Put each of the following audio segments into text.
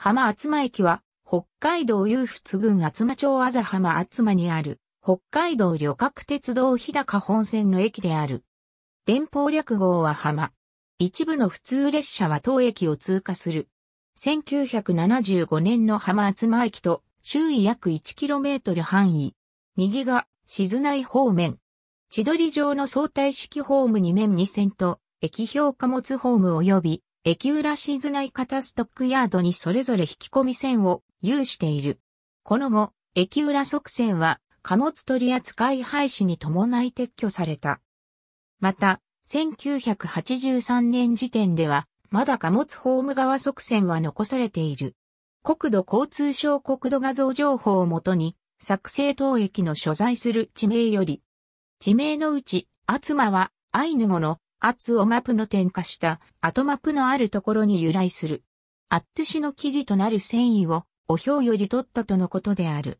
浜厚間駅は、北海道有仏郡厚間町麻浜厚間にある、北海道旅客鉄道日高本線の駅である。電報略号は浜。一部の普通列車は当駅を通過する。1975年の浜厚間駅と周囲約 1km 範囲。右が静内方面。千鳥城の相対式ホーム2面2線と、駅標貨物ホーム及び駅裏静内型ストックヤードにそれぞれ引き込み線を有している。この後、駅裏側線は貨物取扱い廃止に伴い撤去された。また、1983年時点では、まだ貨物ホーム側側線は残されている。国土交通省国土画像情報をもとに、作成当駅の所在する地名より、地名のうち、厚間はアイヌ語の圧をマプの点火した後マプのあるところに由来する。アットの記事となる繊維をお表より取ったとのことである。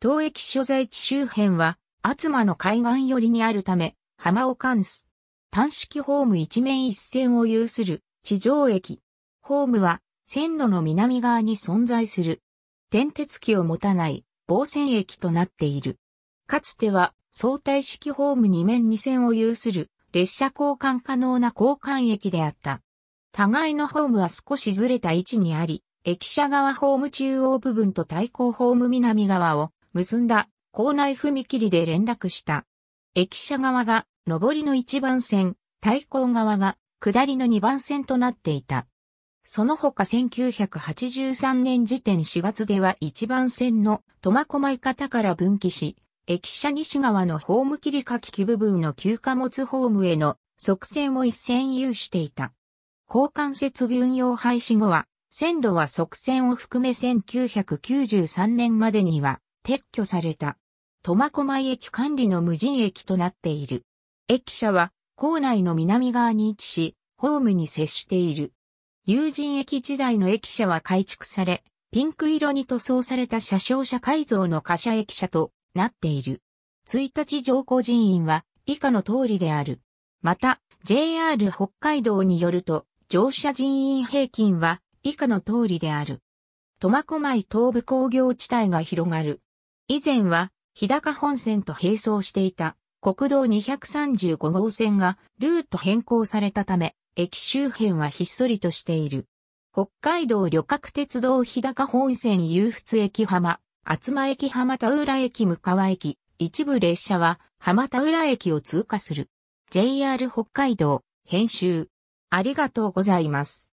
東駅所在地周辺は、厚間の海岸寄りにあるため、浜を冠す。単式ホーム一面一線を有する地上駅。ホームは線路の南側に存在する。点鉄機を持たない防線駅となっている。かつては相対式ホーム二面二線を有する列車交換可能な交換駅であった。互いのホームは少しずれた位置にあり、駅舎側ホーム中央部分と対向ホーム南側を結んだ校内踏切で連絡した。駅舎側が上りの1番線、対向側が下りの2番線となっていた。その他1983年時点4月では1番線の苫小牧方から分岐し、駅舎西側のホーム切り欠き部分の旧貨物ホームへの側線を一線有していた。交換設分用廃止後は、線路は側線を含め1993年までには撤去された。苫小牧駅管理の無人駅となっている。駅舎は校内の南側に位置し、ホームに接している。友人駅時代の駅舎は改築され、ピンク色に塗装された車掌車改造の貨車駅舎となっている。1日上降人員は以下の通りである。また、JR 北海道によると、乗車人員平均は以下の通りである。苫小牧東部工業地帯が広がる。以前は、日高本線と並走していた国道235号線がルート変更されたため、駅周辺はひっそりとしている。北海道旅客鉄道日高本線遊仏駅浜、厚間駅浜田浦駅向川駅、一部列車は浜田浦駅を通過する。JR 北海道、編集。ありがとうございます。